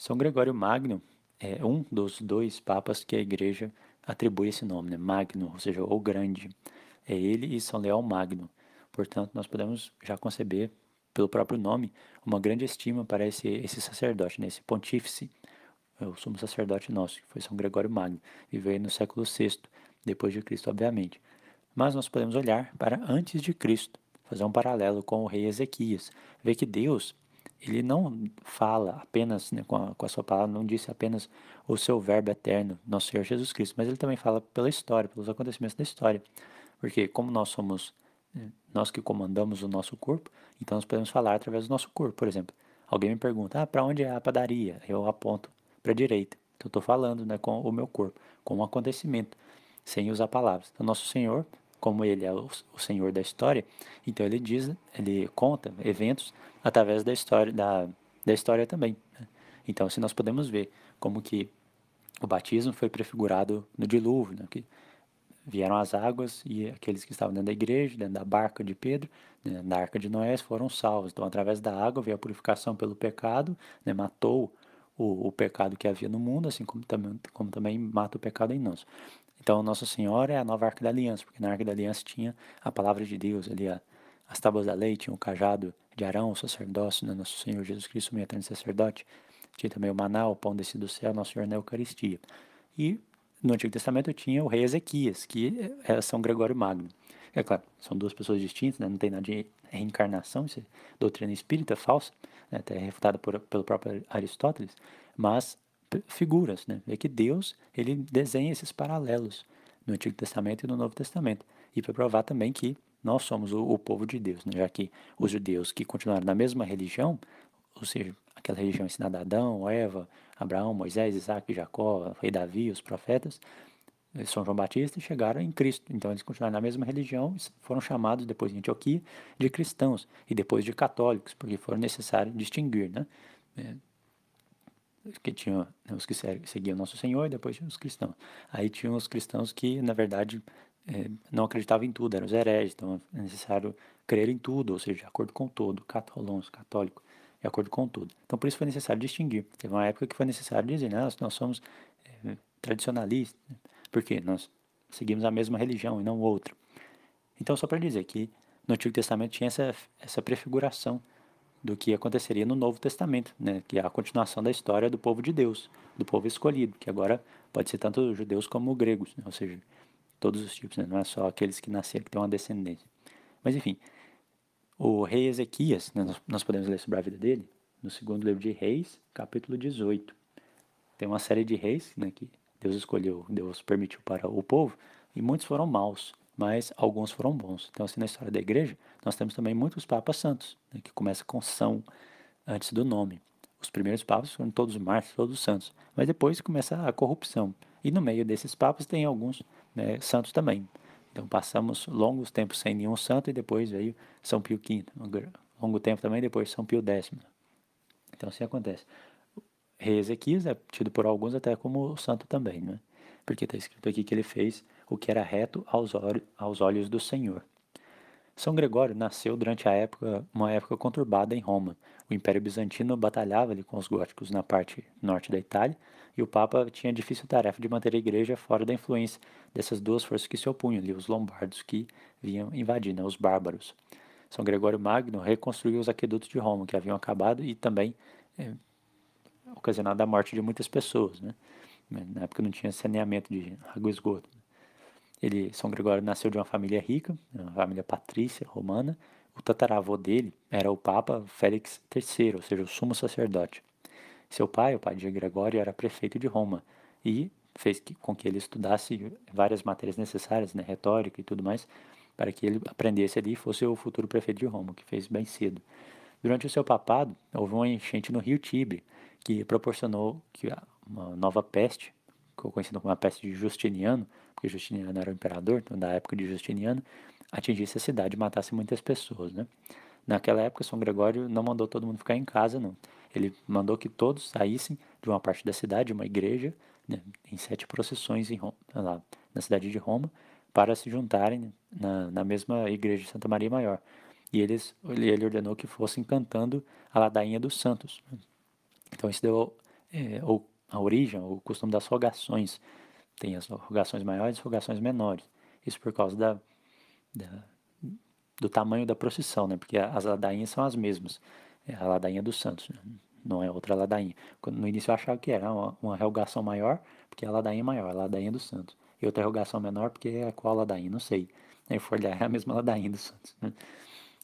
São Gregório Magno é um dos dois papas que a igreja atribui esse nome, né? Magno, ou seja, o grande. É ele e São Leão Magno. Portanto, nós podemos já conceber, pelo próprio nome, uma grande estima para esse, esse sacerdote, né? esse pontífice, é o sumo sacerdote nosso, que foi São Gregório Magno, viveu no século VI, depois de Cristo, obviamente. Mas nós podemos olhar para antes de Cristo, fazer um paralelo com o rei Ezequias, ver que Deus ele não fala apenas né, com, a, com a sua palavra, não disse apenas o seu verbo eterno, nosso Senhor Jesus Cristo, mas ele também fala pela história, pelos acontecimentos da história. Porque como nós somos, né, nós que comandamos o nosso corpo, então nós podemos falar através do nosso corpo. Por exemplo, alguém me pergunta, ah, para onde é a padaria? Eu aponto para a direita. Então eu estou falando né, com o meu corpo, com um acontecimento, sem usar palavras. Então nosso Senhor como ele é o, senhor da história, então ele diz, né, ele conta eventos através da história, da, da história também. Né? Então, se assim, nós podemos ver como que o batismo foi prefigurado no dilúvio, né? que vieram as águas e aqueles que estavam dentro da igreja, dentro da barca de Pedro, né? na arca de Noé, foram salvos. Então, através da água veio a purificação pelo pecado, né? matou o, o, pecado que havia no mundo, assim como também, como também mata o pecado em nós. Então, Nossa Senhora é a nova Arca da Aliança, porque na Arca da Aliança tinha a palavra de Deus, ali a, as tábuas da lei, tinha o cajado de Arão, o sacerdócio do né, Nosso Senhor Jesus Cristo, o eterno sacerdote, tinha também o maná, o pão descido do céu, Nosso Senhor na Eucaristia. E no Antigo Testamento tinha o rei Ezequias, que eh, era São Gregório Magno. É claro, são duas pessoas distintas, né? não tem nada de reencarnação, isso é doutrina espírita falsa, né? até refutada por, pelo próprio Aristóteles, mas figuras, né? É que Deus, ele desenha esses paralelos no Antigo Testamento e no Novo Testamento. E para provar também que nós somos o, o povo de Deus, né? já que os judeus que continuaram na mesma religião, ou seja, aquela religião ensinada a Adão, Eva, Abraão, Moisés, Isaac, Jacó, Rei Davi, os profetas, eh, são João Batista chegaram em Cristo. Então eles continuaram na mesma religião, foram chamados depois de Antioquia de cristãos e depois de católicos, porque foram necessário distinguir, né? Eh, que tinha os que seguiam nosso Senhor e depois tinha os cristãos. Aí tinham os cristãos que, na verdade, eh, não acreditavam em tudo, eram os hereges, então é necessário crer em tudo, ou seja, de acordo com todo, catolons, católico, de acordo com tudo. Então por isso foi necessário distinguir. Teve uma época que foi necessário dizer, nós, nós somos é, tradicionalistas, né? porque nós seguimos a mesma religião e não outra. Então só para dizer que no Antigo Testamento tinha essa, essa prefiguração do que aconteceria no Novo Testamento, né, que é a continuação da história do povo de Deus, do povo escolhido, que agora pode ser tanto judeus como gregos, né, ou seja, todos os tipos, né, não é só aqueles que nasceram que têm uma descendência. Mas enfim, o rei Ezequias, né, nós, nós podemos ler sobre a vida dele no segundo livro de Reis, capítulo 18. Tem uma série de reis né, que Deus escolheu, Deus permitiu para o povo, e muitos foram maus mas alguns foram bons. Então, assim, na história da igreja, nós temos também muitos papas santos, né, que começa com são antes do nome. Os primeiros papas foram todos mártires, todos santos, mas depois começa a corrupção. E no meio desses papas tem alguns né, santos também. Então, passamos longos tempos sem nenhum santo e depois veio São Pio V, longo tempo também depois São Pio X. Então, assim acontece. Rei Ezequias é tido por alguns até como santo também, né? Porque está escrito aqui que ele fez o que era reto aos olhos do Senhor. São Gregório nasceu durante época, uma época conturbada em Roma. O Império Bizantino batalhava ali com os góticos na parte norte da Itália, e o Papa tinha a difícil tarefa de manter a igreja fora da influência dessas duas forças que se opunham ali, os lombardos que vinham invadir, né, os bárbaros. São Gregório Magno reconstruiu os aquedutos de Roma, que haviam acabado e também é, ocasionado a morte de muitas pessoas. Né? Na época não tinha saneamento de água e esgoto. Ele, São Gregório nasceu de uma família rica, né, uma família patrícia romana. O tataravô dele era o Papa Félix III, ou seja, o sumo sacerdote. Seu pai, o pai de Gregório, era prefeito de Roma e fez com que ele estudasse várias matérias necessárias, né, retórica e tudo mais, para que ele aprendesse ali e fosse o futuro prefeito de Roma, que fez bem cedo. Durante o seu papado, houve uma enchente no rio Tibre, que proporcionou que uma nova peste, conhecida como a peste de Justiniano, porque Justiniano era o imperador, então da época de Justiniano, atingisse a cidade e matasse muitas pessoas, né? Naquela época, São Gregório não mandou todo mundo ficar em casa, não. Ele mandou que todos saíssem de uma parte da cidade, de uma igreja, né, em sete procissões em Roma, lá, na cidade de Roma, para se juntarem na, na mesma igreja de Santa Maria Maior. E eles, ele ordenou que fossem cantando a ladainha dos santos. Né? Então, isso deu é, a origem, o costume das rogações, tem as rogações maiores e rogações menores. Isso por causa da, da, do tamanho da procissão, né? Porque as ladainhas são as mesmas. É a ladainha dos santos, né? não é outra ladainha. No início eu achava que era uma, uma rogação maior, porque é a ladainha maior, a ladainha dos santos. E outra rogação menor, porque é qual ladainha, não sei. Aí for olhar, é a mesma ladainha dos santos. Né?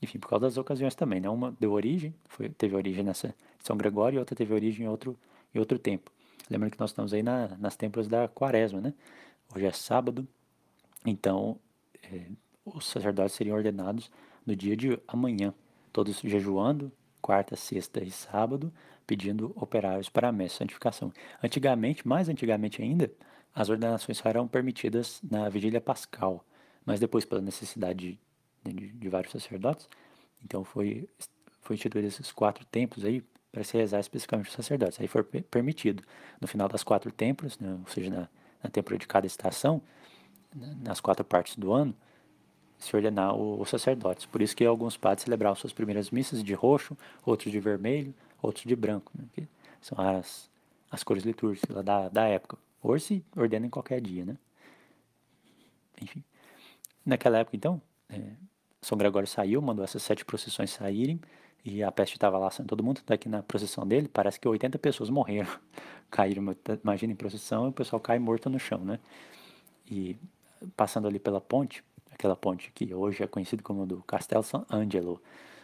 Enfim, por causa das ocasiões também, né? Uma deu origem, foi, teve origem nessa São Gregório, e outra teve origem em outro, em outro tempo. Lembrando que nós estamos aí na, nas templos da quaresma, né? Hoje é sábado, então é, os sacerdotes seriam ordenados no dia de amanhã, todos jejuando, quarta, sexta e sábado, pedindo operários para a messa santificação. Antigamente, mais antigamente ainda, as ordenações só eram permitidas na vigília pascal, mas depois, pela necessidade de, de, de vários sacerdotes, então foi, foi instituído esses quatro tempos aí, para se rezar especificamente os sacerdotes. Aí foi permitido. No final das quatro templos, né, ou seja, na, na de cada estação, nas quatro partes do ano, se ordenar os sacerdotes. Por isso que alguns padres celebravam suas primeiras missas de roxo, outros de vermelho, outros de branco, né, que são as, as cores litúrgicas da, da época. Hoje se ordena em qualquer dia, né? Enfim. Naquela época, então, é, São Gregório saiu, mandou essas sete procissões saírem, e a peste estava lá, todo mundo. está aqui na procissão dele, parece que 80 pessoas morreram. Caíram, imagina, em procissão e o pessoal cai morto no chão, né? E passando ali pela ponte, aquela ponte que hoje é conhecida como do Castelo San Angelo.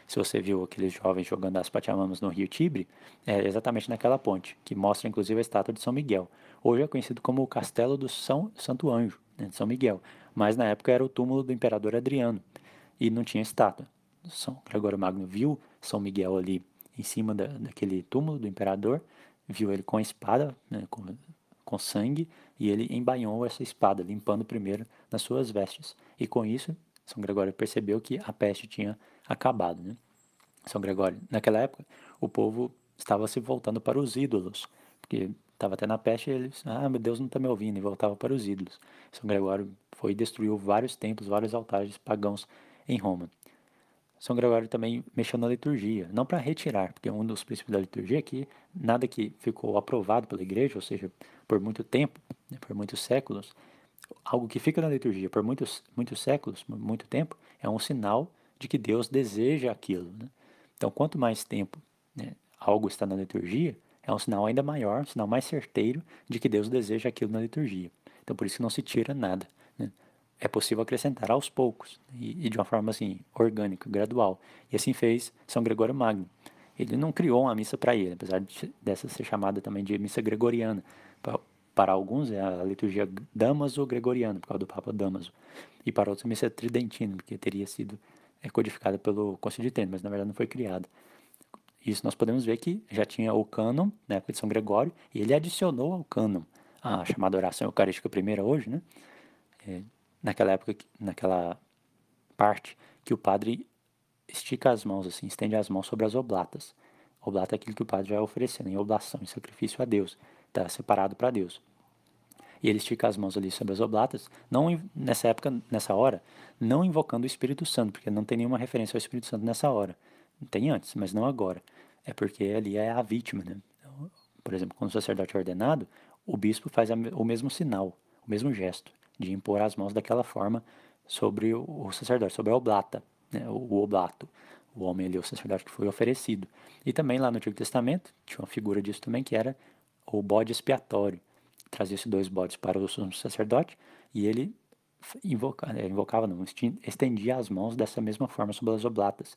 Se você viu aqueles jovens jogando as Pachamamas no Rio Tibre, é exatamente naquela ponte, que mostra inclusive a estátua de São Miguel. Hoje é conhecido como o Castelo do São Santo Anjo, né, de São Miguel, mas na época era o túmulo do imperador Adriano e não tinha estátua. São Gregório Magno viu são Miguel ali em cima da, daquele túmulo do imperador, viu ele com a espada, né, com, com sangue, e ele embainhou essa espada, limpando primeiro nas suas vestes. E com isso, São Gregório percebeu que a peste tinha acabado. Né? São Gregório, naquela época, o povo estava se voltando para os ídolos, porque estava até na peste e eles, ah, meu Deus não está me ouvindo, e voltava para os ídolos. São Gregório foi e destruiu vários templos, vários altares pagãos em Roma. São Gregório também mexeu na liturgia, não para retirar, porque um dos princípios da liturgia é que nada que ficou aprovado pela igreja, ou seja, por muito tempo, né, por muitos séculos, algo que fica na liturgia por muitos, muitos séculos, muito tempo, é um sinal de que Deus deseja aquilo. Né? Então, quanto mais tempo né, algo está na liturgia, é um sinal ainda maior, um sinal mais certeiro de que Deus deseja aquilo na liturgia. Então, por isso que não se tira nada é possível acrescentar aos poucos e, e, de uma forma assim orgânica, gradual. E assim fez São Gregório Magno. Ele não criou uma missa para ele, apesar de, dessa ser chamada também de missa gregoriana. Para, para alguns é a liturgia damaso-gregoriana, por causa do Papa Damaso. E para outros, a missa tridentina, porque teria sido é, codificada pelo Concílio de Trento, mas na verdade não foi criada. Isso nós podemos ver que já tinha o cânon na época de São Gregório, e ele adicionou ao cânon a chamada oração eucarística primeira hoje, né? É, naquela época, naquela parte, que o padre estica as mãos, assim, estende as mãos sobre as oblatas. Oblata é aquilo que o padre vai oferecendo em oblação, em sacrifício a Deus, está separado para Deus. E ele estica as mãos ali sobre as oblatas, não nessa época, nessa hora, não invocando o Espírito Santo, porque não tem nenhuma referência ao Espírito Santo nessa hora. Tem antes, mas não agora. É porque ali é a vítima, né? Então, por exemplo, quando o sacerdote é ordenado, o bispo faz o mesmo sinal, o mesmo gesto de impor as mãos daquela forma sobre o sacerdote, sobre a oblata, né, o oblato, o homem ali, o sacerdote que foi oferecido. E também lá no Antigo Testamento tinha uma figura disso também que era o bode expiatório. Trazia-se dois bodes para o sacerdote e ele invoca, é, invocava, não, estendia as mãos dessa mesma forma sobre as oblatas,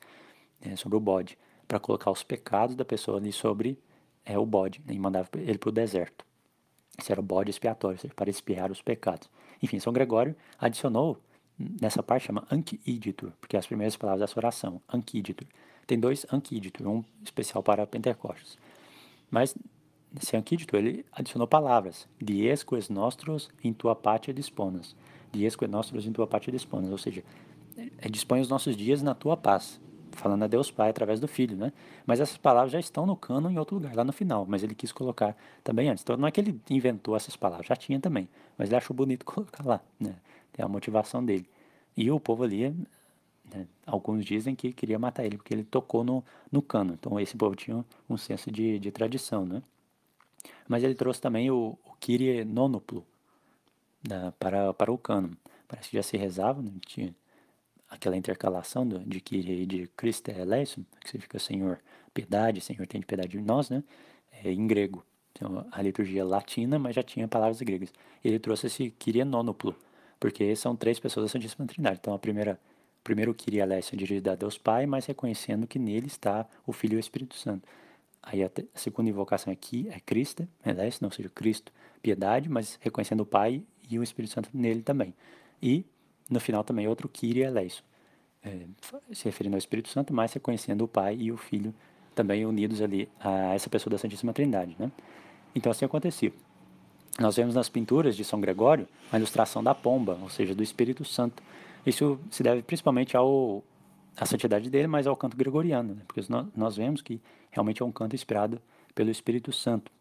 né, sobre o bode, para colocar os pecados da pessoa ali sobre é, o bode né, e mandava ele para o deserto. Isso era o bode expiatório, ou seja, para expiar os pecados. Enfim, São Gregório adicionou nessa parte chama Anquiditur, porque é as primeiras palavras dessa oração, Anquiditur. Tem dois Anquiditur, um especial para Pentecostes. Mas esse Anquiditur, ele adicionou palavras, Diesques nostros in tua patria disponas, Diesques nostros in tua patria disponas, ou seja, é, dispõe os nossos dias na tua paz falando a Deus Pai através do Filho, né? Mas essas palavras já estão no cano em outro lugar, lá no final, mas ele quis colocar também antes. Então não é que ele inventou essas palavras, já tinha também, mas ele achou bonito colocar lá, né? É a motivação dele. E o povo ali, né? alguns dizem que queria matar ele porque ele tocou no, no cano. Então esse povo tinha um senso de, de tradição, né? Mas ele trouxe também o, o Kyrie nonoplo né? para, para o cano. Parece que já se rezava, não né? tinha aquela intercalação do, de que de Christe eleison, é que significa Senhor piedade, Senhor tem piedade de nós, né? É, em grego. Então, a liturgia é latina, mas já tinha palavras gregas. Ele trouxe esse Kyrie nonoplo, porque são três pessoas da Santíssima Trindade. Então, a primeira, primeiro Kyrie eleison é dirigido a Deus Pai, mas reconhecendo que nele está o Filho e o Espírito Santo. Aí a, a segunda invocação aqui é, é Cristo, eleison, é ou seja, Cristo, piedade, mas reconhecendo o Pai e o Espírito Santo nele também. E no final também, outro Kyrie eleison, é, é se referindo ao Espírito Santo, mas reconhecendo o Pai e o Filho também unidos ali a essa pessoa da Santíssima Trindade, né? Então assim acontecia. Nós vemos nas pinturas de São Gregório a ilustração da pomba, ou seja, do Espírito Santo. Isso se deve principalmente ao à santidade dele, mas ao canto gregoriano, né? porque nós, nós, vemos que realmente é um canto inspirado pelo Espírito Santo.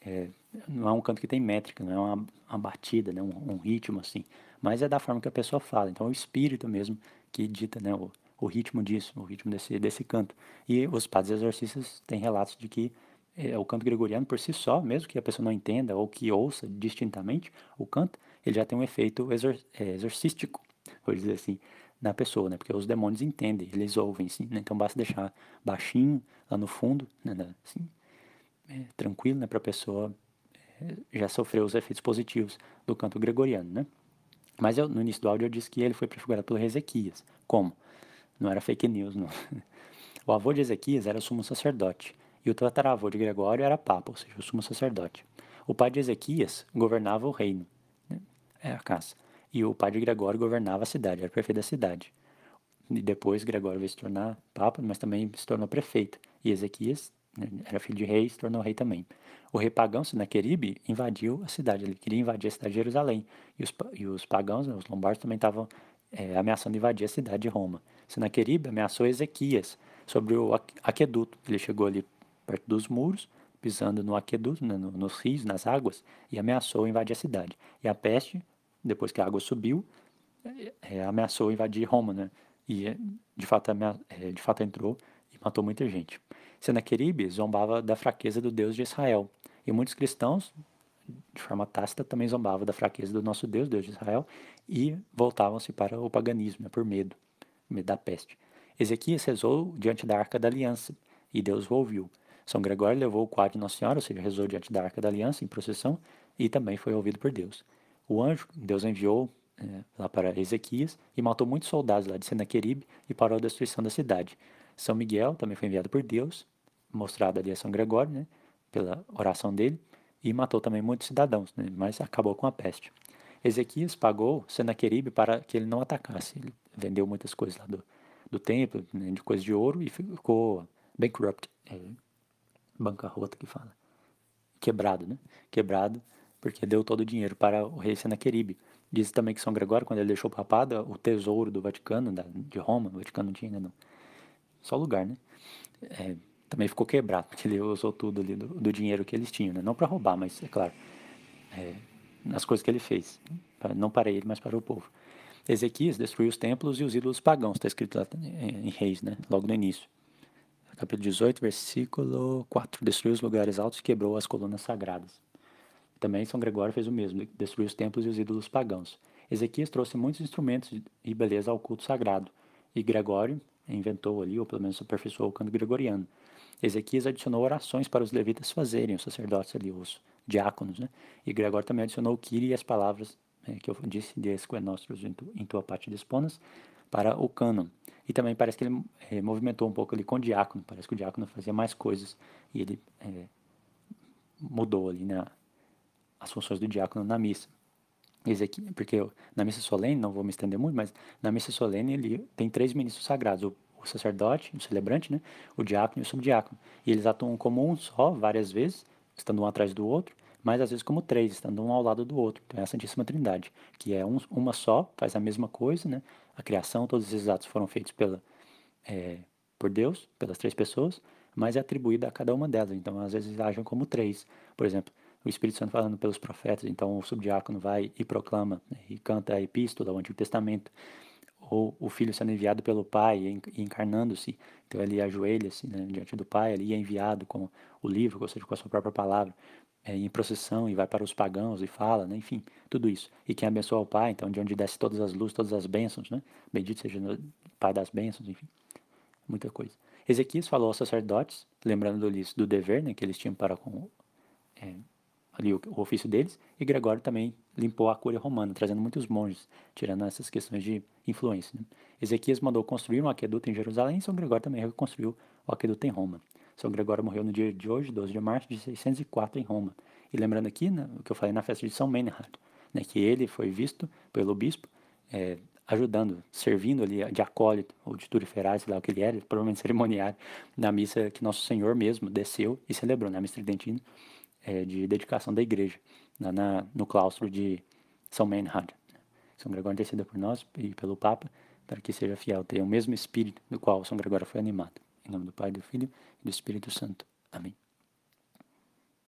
É, não é um canto que tem métrica, não é uma, uma batida, né, um, um, ritmo assim, mas é da forma que a pessoa fala. Então é o espírito mesmo que dita né, o, o ritmo disso, o ritmo desse, desse canto. E os padres exorcistas têm relatos de que é, o canto gregoriano por si só, mesmo que a pessoa não entenda ou que ouça distintamente o canto, ele já tem um efeito exor, é, exorcístico, vou dizer assim, na pessoa, né? Porque os demônios entendem, eles ouvem, sim, né? Então basta deixar baixinho lá no fundo, né? assim, é, tranquilo, né? Para a pessoa já sofreu os efeitos positivos do canto gregoriano, né? Mas eu, no início do áudio eu disse que ele foi prefigurado pelo Ezequias. Como? Não era fake news, não. O avô de Ezequias era sumo sacerdote e o tataravô de Gregório era papa, ou seja, o sumo sacerdote. O pai de Ezequias governava o reino, né? é a casa, e o pai de Gregório governava a cidade, era prefeito da cidade. E depois Gregório veio se tornar papa, mas também se tornou prefeito. E Ezequias era filho de rei, se tornou rei também. O rei pagão Sinaqueribe invadiu a cidade, ele queria invadir a cidade de Jerusalém. E os, e os pagãos, né, os lombardos, também estavam é, ameaçando invadir a cidade de Roma. Sinaqueribe ameaçou Ezequias sobre o aqueduto. Ele chegou ali perto dos muros, pisando no aqueduto, né, no, nos rios, nas águas, e ameaçou invadir a cidade. E a peste, depois que a água subiu, é, é ameaçou invadir Roma, né? E de fato, é, de fato entrou e matou muita gente. Senaqueribe zombava da fraqueza do Deus de Israel, e muitos cristãos, de forma tácita, também zombavam da fraqueza do nosso Deus, Deus de Israel, e voltavam-se para o paganismo, né, por medo, medo da peste. Ezequias rezou diante da Arca da Aliança, e Deus o ouviu. São Gregório levou o quadro de Nossa Senhora, ou seja, rezou diante da Arca da Aliança em procissão, e também foi ouvido por Deus. O anjo, Deus enviou é, lá para Ezequias e matou muitos soldados lá de Senaqueribe e parou a destruição da cidade. São Miguel também foi enviado por Deus, mostrado ali a São Gregório, né, pela oração dele, e matou também muitos cidadãos, né, mas acabou com a peste. Ezequias pagou Senaqueribe para que ele não atacasse. Ele vendeu muitas coisas lá do, do templo, né, de coisas de ouro, e ficou bankrupt, é, bancarrota que fala. Quebrado, né? Quebrado, porque deu todo o dinheiro para o rei Senaqueribe. Diz também que São Gregório, quando ele deixou papada, o tesouro do Vaticano, da, de Roma, o Vaticano não tinha ainda né, não, só lugar, né? É, também ficou quebrado, porque ele usou tudo ali do, do dinheiro que eles tinham, né? Não para roubar, mas é claro, é, nas coisas que ele fez, não para ele, mas para o povo. Ezequias destruiu os templos e os ídolos pagãos, está escrito lá em Reis, né? Logo no início. Capítulo 18, versículo 4. Destruiu os lugares altos e quebrou as colunas sagradas. Também São Gregório fez o mesmo, destruiu os templos e os ídolos pagãos. Ezequias trouxe muitos instrumentos e beleza ao culto sagrado, e Gregório inventou ali, ou pelo menos aperfeiçoou o canto gregoriano. Ezequias adicionou orações para os levitas fazerem, os sacerdotes ali, os diáconos, né? E Gregório também adicionou o Kyrie e as palavras né, que eu disse de Esquenostros em tua parte de Esponas para o cânon. E também parece que ele eh, movimentou um pouco ali com o diácono, parece que o diácono fazia mais coisas e ele eh, mudou ali né, as funções do diácono na missa. Ezequiel, né, porque na missa solene, não vou me estender muito, mas na missa solene ele tem três ministros sagrados, o, o sacerdote, o celebrante, né, o diácono e o subdiácono. E eles atuam como um só várias vezes, estando um atrás do outro, mas às vezes como três, estando um ao lado do outro. Então é a Santíssima Trindade, que é um, uma só, faz a mesma coisa, né? A criação, todos esses atos foram feitos pela, é, por Deus, pelas três pessoas, mas é atribuída a cada uma delas. Então às vezes agem como três. Por exemplo, o Espírito Santo falando pelos profetas, então o subdiácono vai e proclama né, e canta a epístola, o Antigo Testamento, ou o filho sendo enviado pelo pai e encarnando-se, então ele ajoelha-se né, diante do pai, ele é enviado com o livro, ou seja, com a sua própria palavra, é, em procissão e vai para os pagãos e fala, né, enfim, tudo isso. E quem abençoa o pai, então de onde desce todas as luzes, todas as bênçãos, né? Bendito seja o pai das bênçãos, enfim, muita coisa. Ezequias falou aos sacerdotes, lembrando-lhes do dever né, que eles tinham para com é, ali o, o ofício deles, e Gregório também limpou a cúria romana, trazendo muitos monges, tirando essas questões de influência. Né? Ezequias mandou construir um aqueduto em Jerusalém, e São Gregório também reconstruiu o aqueduto em Roma. São Gregório morreu no dia de hoje, 12 de março de 604, em Roma. E lembrando aqui né, o que eu falei na festa de São Menhard, né, que ele foi visto pelo bispo é, ajudando, servindo ali de acólito, ou de turiferais, sei lá o que ele era, provavelmente cerimoniário, na missa que Nosso Senhor mesmo desceu e celebrou, na né, missa tridentina é, de dedicação da igreja, na, né, na, no claustro de São Meinhard. São Gregório interceda por nós e pelo Papa, para que seja fiel, tenha o mesmo espírito do qual São Gregório foi animado. Em nome do Pai, do Filho e do Espírito Santo. Amém.